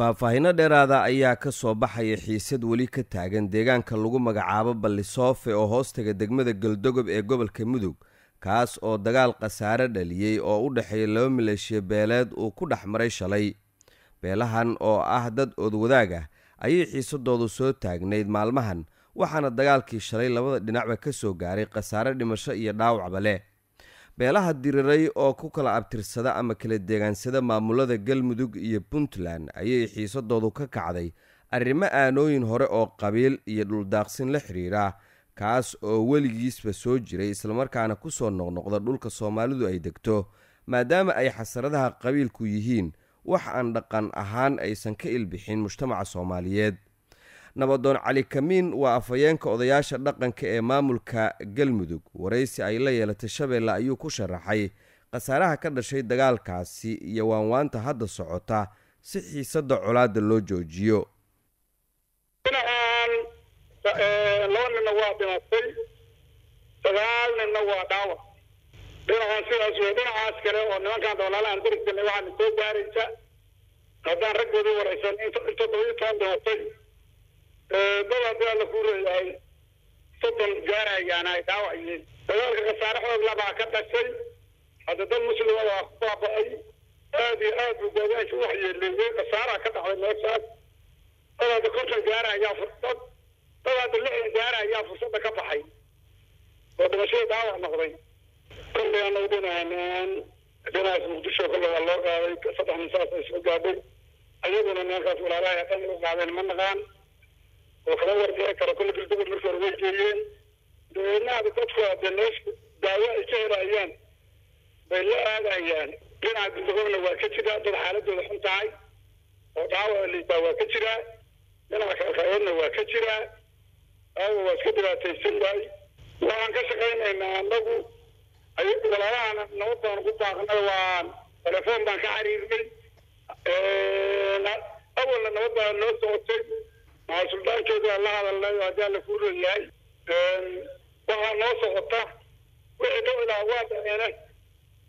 faahfaahino dheeraada ayaa ka soo baxaya xiisad weli ka taagan deegaanka lagu magacaabo ballisoofe oo hoostaga degmada galdogob ee gobolka mudug kaas oo dagaal khasaare dhaliyey oo u dhexeeya laba maleeshiya beeleed uu ku dhex maray shalay beelahan oo ah dad oodwadaag ah ayay xiisadoodu soo taagnayd maalmahan waxaana dagaalkii shalay labada dhinacba ka soo gaaray khasaare dhimasho iyo dhaawacba leh beelaha diriray oo ku kala abtirsada ama kala deegaansada maamulada galmudug iyo puntland ayay xiisadoodu ka kacday arrimo aanooyin hore oo qabiil iyo dhuldaaqsin la xiriira kaas oo weligiisba soo jiray islamarkaana ku soo noqnoqda dhulka soomaalidu ay degto maadaama ay xasaradaha qabiilku yihiin wax aan dhaqan ahaan aysan ka ilbixin mujtamaca soomaaliyeed nabadoon cali kamiin waa afhayeenka odayaasha dhaqanka ee maamulka galmudug waraysi ay la yeelatay shabeella ayuu ku sharaxay khasaaraha ka dhashay dagaalkaasi iyo waanwaanta hadda socota si xiisadda colaadda loo joojiyo laba ninna eh, waa dhimatay sagaal ninna waa dhaawac dhinacan sidaas wey dhinacaas kale oo nimankaan dabalaalahan diri jirnay waxaana soo gaaraysa haddaan raggooda waraysan in toddobiyi toban dhimatay dad haddii alla kuu soddon gaarayaana ay dhaawac dagaalka khasaare xoog labaa ka dhashay hadda dad muslimada waa ku baaba-ay aada iyo aad buu googaanka u waxyeeleeyey khasaaraa ka dhacday meeshaas dad hadda konton gaara ayaa fursad dad hadda lixdan gaara ayaa fursadda ka baxay oo dhimashada dhaawac noqday kollay anagu dhinaanaan dhinacaas muqdisho kolle waa loo qaaday saddex ninsaas ay soo gaadhay ayaguna nimankaas walaalaha dhan loo qaadeen ma naqaan ookala wargara kara kole galduud markii hore way geeyeen dabeednahaba dadku ade meesha daawo ay ka helayaan bay la aadayaan dhinaca galdugoodna waa ka jiraa dad xaaladooda xun tahay oo dhaawaca liibaa waa ka jiraa dhinaca kalkayoodna waa ka jiraa aawa waa iska dhibaataysan waay waxaan ka shaqaynaynaa anagu ayagu walaalahana nabad baan baaqnay waan telefoon baan ka xiriirnay awalna nabad baa noo socotay suldaankeeda waa la hadalnay oo haddii alla kuu roon yahay waxaa noo socota wixii ka wadaa ah waa dhaceena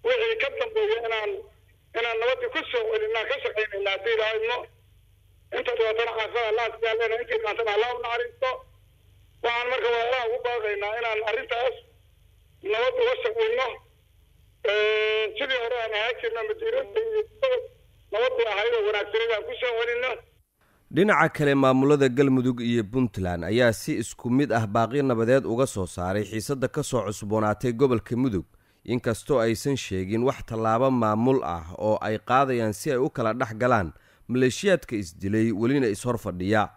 wixii ka dambeeya inaan inaan nabadda ku soo celinaan ka shaqaynayna hadii ilaahayno inta dhibaatana caafada alla asgaalena intii dhaantana alla u naxariisto waxaan marka waalaha ugu baaqaynaa inaan arrintaas nabad uga shaqayno sidii hore aan ahaan jirno madiirada iyo nabaddu ahayd oo wanaagsanid aan ku soo celino dhinaca kale maamulada galmudug iyo puntland ayaa si isku mid ah baaqi nabadeed uga soo saaray xiisadda ka soo cusboonaatay gobolka mudug inkastoo aysan sheegin wax tallaabo maamul ah oo ay qaadayaan si ay u kala dhex galaan maleeshiyaadka isdilay welina ishor fadhiya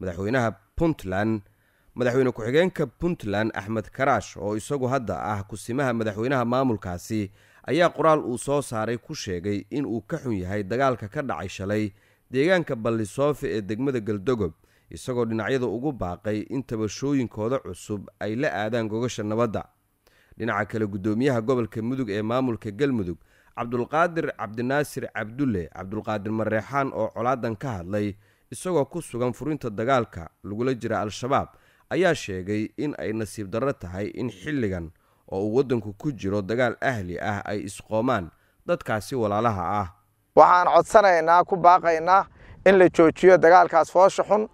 madaxweynaha puntland madaxweyne ku-xigeenka puntland axmed karaash oo isagu hadda ah kusimaha madaxweynaha maamulkaasi ayaa qoraal uu soo saaray ku sheegay in uu ka xun yahay dagaalka ka dhacay shalay deegaanka ballisoofe ee degmada galdogob isagoo dhinacyada ugu baaqay in tabashooyinkooda cusub ay la aadaan gogasha nabadda dhinaca kale guddoomiyaha gobolka mudug ee maamulka galmudug cabdulqaadir cabdinaasir cabdulle cabdulqaadir mareexaan oo colaadan ka hadlay isagoo ku sugan furinta dagaalka lagula jira al-shabaab ayaa sheegay in ay nasiib darro tahay in xilligan oo uu waddanku ku jiro dagaal ahli ah ay isqoomaan dadkaasi walaalaha ah waxaan codsanaynaa ku baaqaynaa in la joojiyo dagaalkaas foosha xun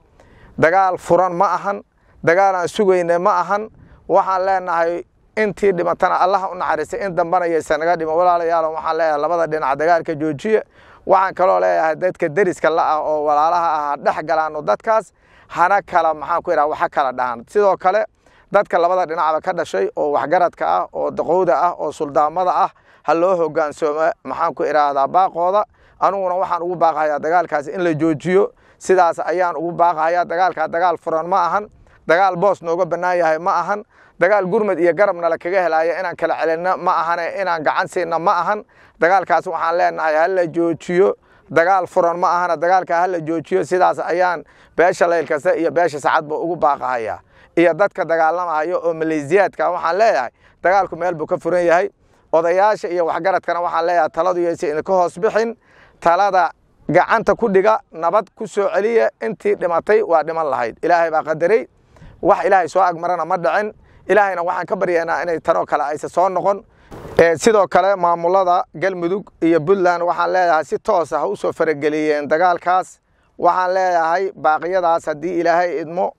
dagaal furan ma ahan dagaal aan sugayna ma ahan waxaan leenahay intii dhimatana allaha u naxariistay in dambana yaysan naga dhiman walaalayaalo waxaan leeyahay labada dhinac dagaalka joojiya waxaan kaloo leeyahay dadka deriska la ah oo walaalaha ah ha dhex galaanno dadkaas hana kala maxaan ku idhaha waxa kala dhahan sidoo kale dadka labada dhinacba ka dhashay oo waxgaradka ah oo daqowda ah oo suldaamada ah haloo loo hogaansooma maxaan ku idhaahdaa baaqooda aniguna waxaan ugu baaqayaa dagaalkaas in la joojiyo sidaas ayaan ugu baaqayaa dagaalkaa dagaal furan ma ahan dagaal boos nooga bannaan yahay ma ahan dagaal gurmad iyo garabna la kaga helaayo inaan kala celinno ma ahane inaan gacan siinno ma ahan dagaalkaas waxaan leenahay hala joojiyo dagaal furan ma ahana dagaalkaa hala joojiyo sidaas ayaan beesha leyl kasta iyo beesha sacadba ugu baaqahayaa iyo dadka dagaalamayo oo maleesiyaadka waxaan leeyahay dagaalku meelbuu ka furan yahay odayaasha iyo waxgaradkana waxaan leeyahay taladu yaysa ka hoos bixin talada gacanta ku dhiga nabad ku soo celiya intii dhimatay waa dhiman lahayd ilaahay baa qadarey wax ilaahay soo agmarana ma dhicin ilaahayna waxaan ka baryaynaa inay tanoo kale aysa soo noqon sidoo kale maamulada galmudug iyo puntland waxaan leeyahay si toosa ah ha u soo farageliyeen dagaalkaas waxaan leeyahay baaqiyadaas haddii ilaahay idmo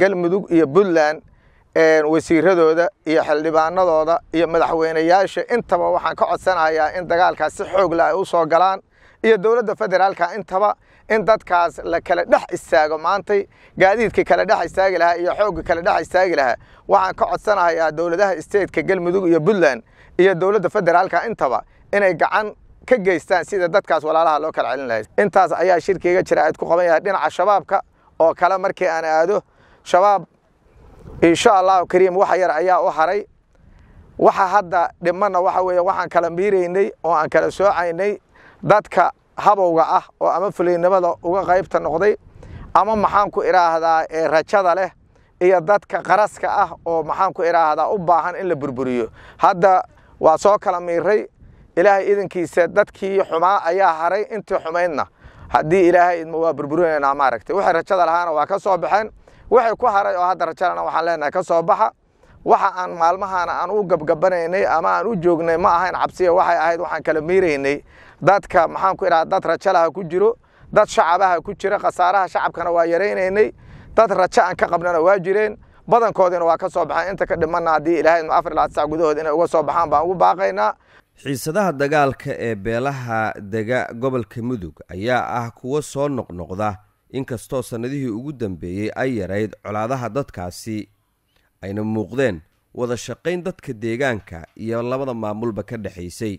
galmudug iyo puntland wasiiradooda iyo xildhibaanadooda iyo madaxweynayaasha intaba waxaan ka codsanayaa in dagaalkaas si xoog la ay u soo galaan iyo dowladda federaalka intaba in dadkaas la kala dhex istaago maantay gaadiidkii kala dhex istaagi lahaa iyo xooggii kala dhex istaagi lahaa waxaan ka codsanayaa dowladaha isteedka galmudug iyo puntland iyo dowladda federaalka intaba inay gacan ka geystaan sida dadkaas walaalaha loo kala celin lahay intaas ayaa shirkiiga jira aad ku qaban yahay dhinaca shabaabka oo kale markii aan aado shabaab insha allahu kariim wax yar ayaa u haray waxa hadda dhimana waxa weeye waxaan kala miiraynay oo aan kala soocaynay dadka habowga ah oo ama fulaynimada uga qaybta noqday ama maxaan ku idhaahdaa rajada leh iyo dadka qaraska ah oo maxaan ku idhaahdaa u baahan in la burburiyo hadda waa soo kala miiray ilaahay idinkiisa dadkii xumaa ayaa haray intii xumaydna haddii ilaahay idma waa burburinanaa maaragtay wixii rajada lahaana waa ka soo baxeen wixii ku haray oo hadda rajalana waxaan leenahay ka soo baxa waxa aan maalmahana aan u gabgabanaynay ama aan u joognay ma ahayn cabsiya waxay ahayd waxaan kala miiraynay dadka maxaan ku idhaha dad rajalaha ku jiro dad shacabaha ku jira khasaaraha shacabkana waa yaraynaynay dad rajo aan ka qabnana waa jireen badankoodiina waa ka soo baxeen inta ka dhimana haddii ilaahay afar laad sac gudahood inay uga soo baxaan baan ugu baaqaynaa xiisadaha dagaalka ee beelaha dega gobolka mudug ayaa ah kuwo soo noqnoqda inkastoo sannadihii ugu dambeeyey ay yarayd colaadaha dadkaasi ayna muuqdeen wada shaqayn dadka deegaanka iyo labada maamulba ka dhexaysay